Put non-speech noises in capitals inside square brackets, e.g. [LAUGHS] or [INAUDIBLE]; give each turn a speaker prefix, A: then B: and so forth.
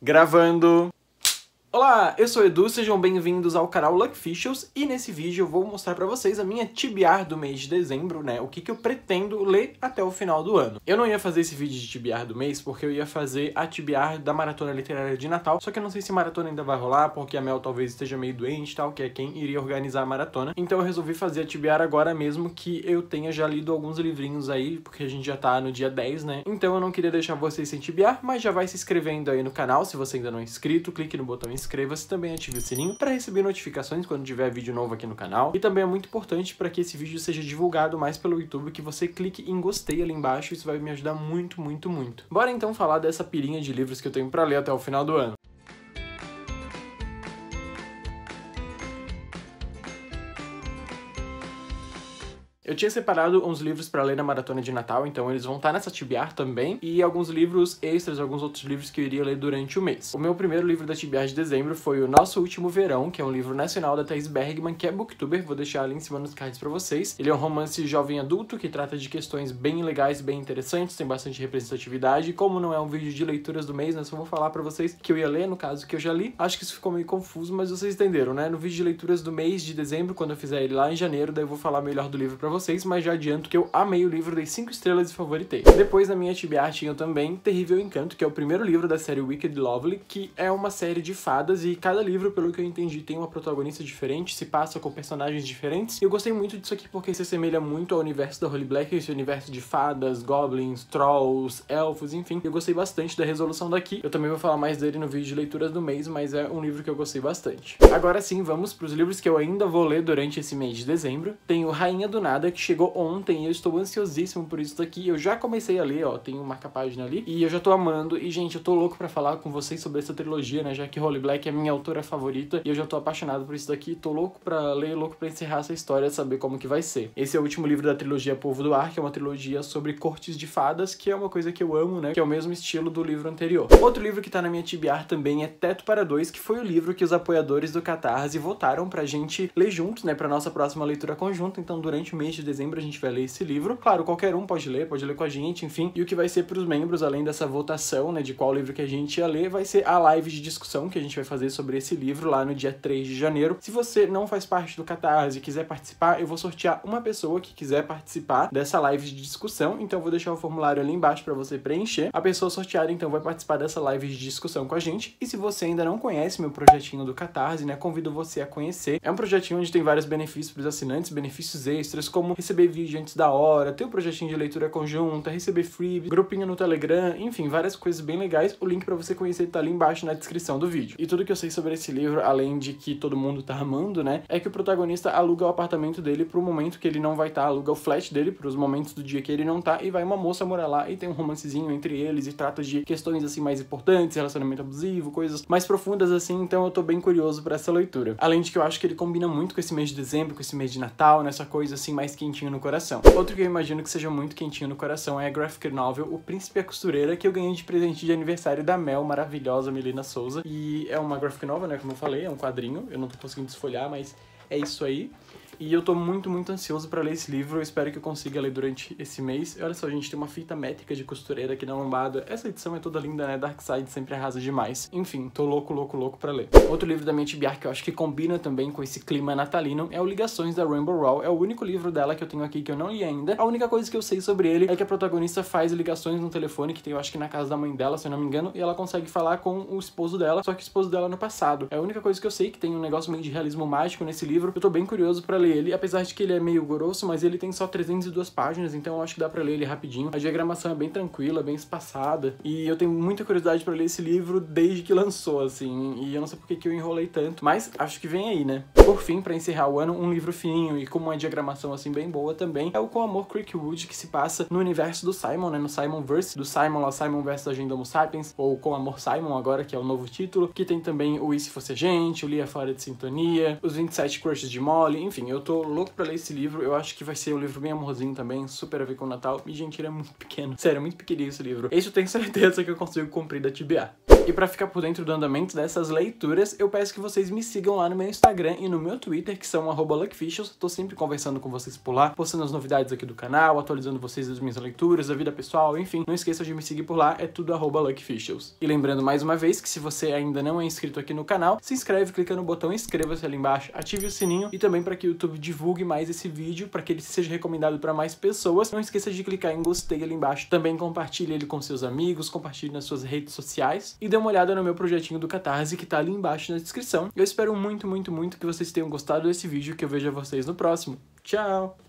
A: Gravando. Olá, eu sou o Edu, sejam bem-vindos ao canal Luckficials e nesse vídeo eu vou mostrar para vocês a minha tibiar do mês de dezembro, né, o que, que eu pretendo ler até o final do ano. Eu não ia fazer esse vídeo de tibiar do mês porque eu ia fazer a tibiar da Maratona Literária de Natal, só que eu não sei se a maratona ainda vai rolar porque a Mel talvez esteja meio doente e tal, que é quem iria organizar a maratona, então eu resolvi fazer a tibiar agora mesmo que eu tenha já lido alguns livrinhos aí, porque a gente já tá no dia 10, né, então eu não queria deixar vocês sem tibiar, mas já vai se inscrevendo aí no canal se você ainda não é inscrito, clique no botão inscreva-se também ative o sininho para receber notificações quando tiver vídeo novo aqui no canal. E também é muito importante para que esse vídeo seja divulgado mais pelo YouTube que você clique em gostei ali embaixo, isso vai me ajudar muito, muito, muito. Bora então falar dessa pirinha de livros que eu tenho para ler até o final do ano. Eu tinha separado uns livros para ler na maratona de Natal, então eles vão estar tá nessa TBR também, e alguns livros extras, alguns outros livros que eu iria ler durante o mês. O meu primeiro livro da TBR de dezembro foi O Nosso Último Verão, que é um livro nacional da Thais Bergman, que é booktuber, vou deixar ali em cima nos cards para vocês. Ele é um romance jovem adulto que trata de questões bem legais, bem interessantes, tem bastante representatividade. Como não é um vídeo de leituras do mês, né, só vou falar para vocês que eu ia ler, no caso que eu já li. Acho que isso ficou meio confuso, mas vocês entenderam, né? No vídeo de leituras do mês de dezembro, quando eu fizer ele lá em janeiro, daí eu vou falar melhor do livro para vocês vocês, mas já adianto que eu amei o livro, dei 5 estrelas e favoritei. Depois na minha TBR tinha também Terrível Encanto, que é o primeiro livro da série Wicked Lovely, que é uma série de fadas e cada livro, pelo que eu entendi, tem uma protagonista diferente, se passa com personagens diferentes. E eu gostei muito disso aqui porque se assemelha muito ao universo da Holy Black, esse universo de fadas, goblins, trolls, elfos, enfim. Eu gostei bastante da resolução daqui. Eu também vou falar mais dele no vídeo de leituras do mês, mas é um livro que eu gostei bastante. Agora sim, vamos para os livros que eu ainda vou ler durante esse mês de dezembro. Tem o Rainha do Nada, temporada que chegou ontem e eu estou ansiosíssimo por isso daqui. Eu já comecei a ler, ó, tem um marca-página ali, e eu já tô amando. E, gente, eu tô louco para falar com vocês sobre essa trilogia, né? Já que Holly Black é minha autora favorita e eu já tô apaixonado por isso daqui. Tô louco pra ler, louco pra encerrar essa história, saber como que vai ser. Esse é o último livro da trilogia Povo do Ar, que é uma trilogia sobre cortes de fadas, que é uma coisa que eu amo, né? Que é o mesmo estilo do livro anterior. Outro livro que tá na minha tibiar também é Teto para Dois, que foi o livro que os apoiadores do Catarse votaram pra gente ler juntos, né? Pra nossa próxima leitura conjunta. Então, durante o mês mês de dezembro a gente vai ler esse livro. Claro, qualquer um pode ler, pode ler com a gente, enfim. E o que vai ser para os membros, além dessa votação, né, de qual livro que a gente ia ler, vai ser a live de discussão que a gente vai fazer sobre esse livro lá no dia 3 de janeiro. Se você não faz parte do Catarse e quiser participar, eu vou sortear uma pessoa que quiser participar dessa live de discussão. Então eu vou deixar o formulário ali embaixo para você preencher. A pessoa sorteada então vai participar dessa live de discussão com a gente. E se você ainda não conhece meu projetinho do Catarse, né, convido você a conhecer. É um projetinho onde tem vários benefícios para os assinantes, benefícios extras, como receber vídeo antes da hora, ter o um projetinho de leitura conjunta, receber free, grupinho no Telegram, enfim, várias coisas bem legais. O link para você conhecer tá ali embaixo na descrição do vídeo. E tudo que eu sei sobre esse livro, além de que todo mundo tá amando, né, é que o protagonista aluga o apartamento dele pro momento que ele não vai estar, tá, aluga o flat dele pros momentos do dia que ele não tá e vai uma moça morar lá e tem um romancezinho entre eles e trata de questões assim mais importantes, relacionamento abusivo, coisas mais profundas assim, então eu tô bem curioso para essa leitura. Além de que eu acho que ele combina muito com esse mês de dezembro, com esse mês de Natal, nessa coisa assim mais mais quentinho no coração. Outro que eu imagino que seja muito quentinho no coração é a graphic novel O Príncipe e a Costureira, que eu ganhei de presente de aniversário da Mel, maravilhosa Melina Souza. E é uma graphic novel, né, como eu falei, é um quadrinho, eu não tô conseguindo desfolhar, mas é isso aí. E eu tô muito, muito ansioso para ler esse livro, eu espero que eu consiga ler durante esse mês. olha só, gente, tem uma fita métrica de costureira aqui na lombada. Essa edição é toda linda, né? Dark Side sempre arrasa demais. Enfim, tô louco, louco, louco para ler. Outro livro da Mente Biar que eu acho que combina também com esse clima natalino é o Ligações da Rainbow Rowell. É o único livro dela que eu tenho aqui que eu não li ainda. A única coisa que eu sei sobre ele é que a protagonista faz ligações no telefone que tem, eu acho que na casa da mãe dela, se eu não me engano, e ela consegue falar com o esposo dela, só que o esposo dela no passado. É a única coisa que eu sei que tem um negócio meio de realismo mágico nesse livro. Eu tô bem curioso para ler ler ele, apesar de que ele é meio grosso, mas ele tem só 302 páginas, então eu acho que dá para ler ele rapidinho. A diagramação é bem tranquila, bem espaçada, e eu tenho muita curiosidade para ler esse livro desde que lançou, assim, e eu não sei porque que eu enrolei tanto, mas acho que vem aí, né? Por fim, para encerrar o ano, um livro fininho e com uma diagramação, assim, bem boa também, é o Com Amor Creekwood, que se passa no universo do Simon, né, no Simonverse, do Simon lá, Simon vs Agenda Homo Sapiens, ou Com Amor Simon agora, que é o novo título, que tem também o E Se Fosse Gente, o Lia Fora de Sintonia, os 27 Crushes de Molly, enfim, eu eu tô louco pra ler esse livro. Eu acho que vai ser um livro bem amorzinho também, super a ver com o Natal. E, gente, ele é muito pequeno. Sério, é muito pequenininho esse livro. Isso eu tenho [LAUGHS] certeza que eu consigo cumprir da TBA. E para ficar por dentro do andamento dessas leituras, eu peço que vocês me sigam lá no meu Instagram e no meu Twitter, que são @luckfishers. Tô sempre conversando com vocês por lá, postando as novidades aqui do canal, atualizando vocês das minhas leituras, da vida pessoal, enfim. Não esqueça de me seguir por lá, é tudo @luckfishers. E lembrando mais uma vez que se você ainda não é inscrito aqui no canal, se inscreve, clica no botão inscreva-se ali embaixo, ative o sininho e também para que o YouTube divulgue mais esse vídeo, para que ele seja recomendado para mais pessoas. Não esqueça de clicar em gostei ali embaixo, também compartilhe ele com seus amigos, compartilhe nas suas redes sociais e dê uma olhada no meu projetinho do Catarse que tá ali embaixo na descrição. Eu espero muito, muito, muito que vocês tenham gostado desse vídeo que eu vejo vocês no próximo. Tchau!